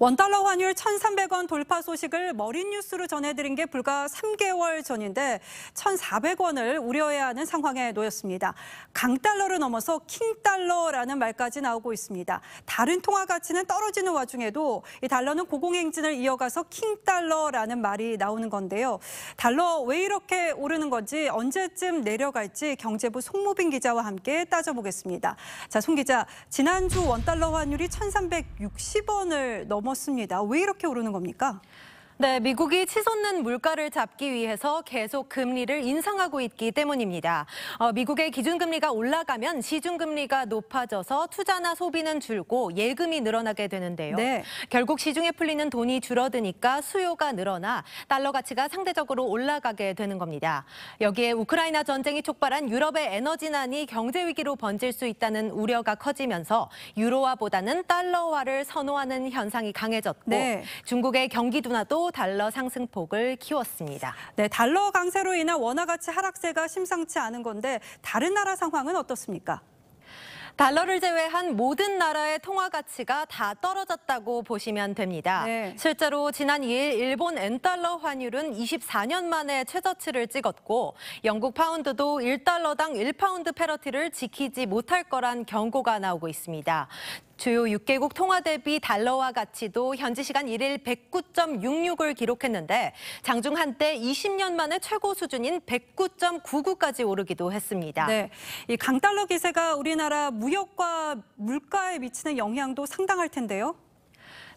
원달러 환율 1,300원 돌파 소식을 머리 뉴스로 전해드린 게 불과 3개월 전인데 1,400원을 우려해야 하는 상황에 놓였습니다. 강달러를 넘어서 킹달러라는 말까지 나오고 있습니다. 다른 통화 가치는 떨어지는 와중에도 이 달러는 고공행진을 이어가서 킹달러라는 말이 나오는 건데요. 달러 왜 이렇게 오르는 건지 언제쯤 내려갈지 경제부 송무빈 기자와 함께 따져보겠습니다. 자, 송 기자, 지난주 원달러 환율이 1,360원을 넘어 넘었습니다. 왜 이렇게 오르는 겁니까? 네, 미국이 치솟는 물가를 잡기 위해서 계속 금리를 인상하고 있기 때문입니다. 어, 미국의 기준금리가 올라가면 시중금리가 높아져서 투자나 소비는 줄고 예금이 늘어나게 되는데요. 네. 결국 시중에 풀리는 돈이 줄어드니까 수요가 늘어나 달러 가치가 상대적으로 올라가게 되는 겁니다. 여기에 우크라이나 전쟁이 촉발한 유럽의 에너지난이 경제 위기로 번질 수 있다는 우려가 커지면서 유로화보다는 달러화를 선호하는 현상이 강해졌고 네. 중국의 경기 둔화도 달러 상승폭을 키웠습니다. 네, 달러 강세로 인한 원화 가치 하락세가 심상치 않은 건데 다른 나라 상황은 어떻습니까? 달러를 제외한 모든 나라의 통화 가치가 다 떨어졌다고 보시면 됩니다. 네. 실제로 지난 2일 일본 엔달러 환율은 24년 만에 최저치를 찍었고 영국 파운드도 1달러당 1파운드 페러티를 지키지 못할 거란 경고가 나오고 있습니다. 주요 6개국 통화 대비 달러와 가치도 현지 시간 1일 109.66을 기록했는데 장중 한때 20년 만에 최고 수준인 109.99까지 오르기도 했습니다. 네, 이 강달러 기세가 우리나라 무역과 물가에 미치는 영향도 상당할 텐데요.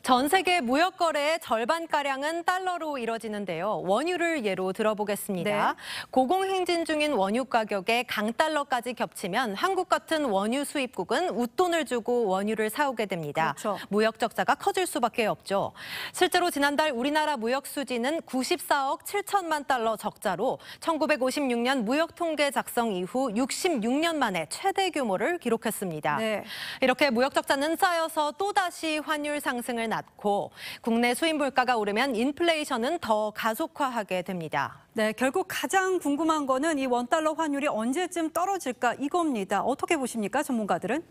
전 세계 무역 거래의 절반가량은 달러로 이뤄지는데요. 원유를 예로 들어보겠습니다. 네. 고공행진 중인 원유 가격에 강달러까지 겹치면 한국 같은 원유 수입국은 웃돈을 주고 원유를 사오게 됩니다. 그렇죠. 무역 적자가 커질 수밖에 없죠. 실제로 지난달 우리나라 무역 수지는 94억 7천만 달러 적자로 1956년 무역 통계 작성 이후 66년 만에 최대 규모를 기록했습니다. 네. 이렇게 무역 적자는 쌓여서 또다시 환율 상승을 낮고 국내 수입 물가가 오르면 인플레이션은 더 가속화하게 됩니다. 네, 결국 가장 궁금한 거는 이 원달러 환율이 언제쯤 떨어질까 이겁니다. 어떻게 보십니까, 전문가들은?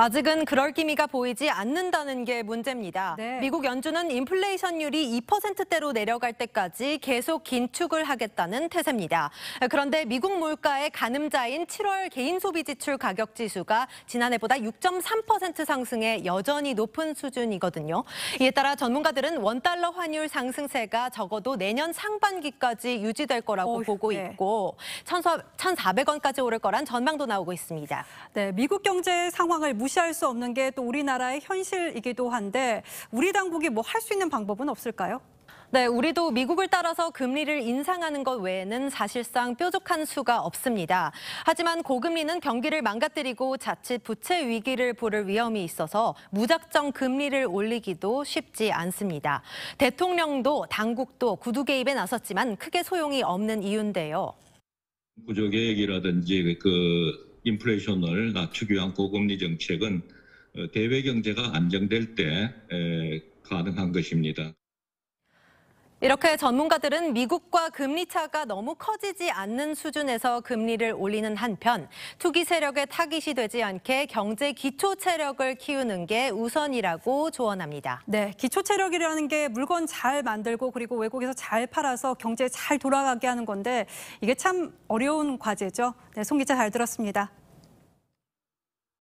아직은 그럴 기미가 보이지 않는다는 게 문제입니다. 네. 미국 연준은 인플레이션율이 2%대로 내려갈 때까지 계속 긴축을 하겠다는 태세입니다. 그런데 미국 물가의 가늠자인 7월 개인 소비 지출 가격 지수가 지난해보다 6.3% 상승해 여전히 높은 수준이거든요. 이에 따라 전문가들은 원달러 환율 상승세가 적어도 내년 상반기까지 유지될 거라고 오, 보고 네. 있고 1,400원까지 오를 거란 전망도 나오고 있습니다. 네, 미국 경제 상황을 무 무시할 수 없는 게 또 우리나라의 현실이기도 한데 우리 당국이 뭐 할 수 있는 방법은 없을까요? 네, 우리도 미국을 따라서 금리를 인상하는 것 외에는 사실상 뾰족한 수가 없습니다. 하지만 고금리는 경기를 망가뜨리고 자칫 부채 위기를 부를 위험이 있어서 무작정 금리를 올리기도 쉽지 않습니다. 대통령도 당국도 구두 개입에 나섰지만 크게 소용이 없는 이유인데요. 구조 계획이라든지 그 인플레이션을 낮추기 위한 고금리 정책은 어, 대외 경제가 안정될 때 가능한 것입니다. 이렇게 전문가들은 미국과 금리 차가 너무 커지지 않는 수준에서 금리를 올리는 한편 투기 세력의 타깃이 되지 않게 경제 기초 체력을 키우는 게 우선이라고 조언합니다. 네, 기초 체력이라는 게 물건 잘 만들고 그리고 외국에서 잘 팔아서 경제 잘 돌아가게 하는 건데 이게 참 어려운 과제죠. 네, 송 기자 잘 들었습니다.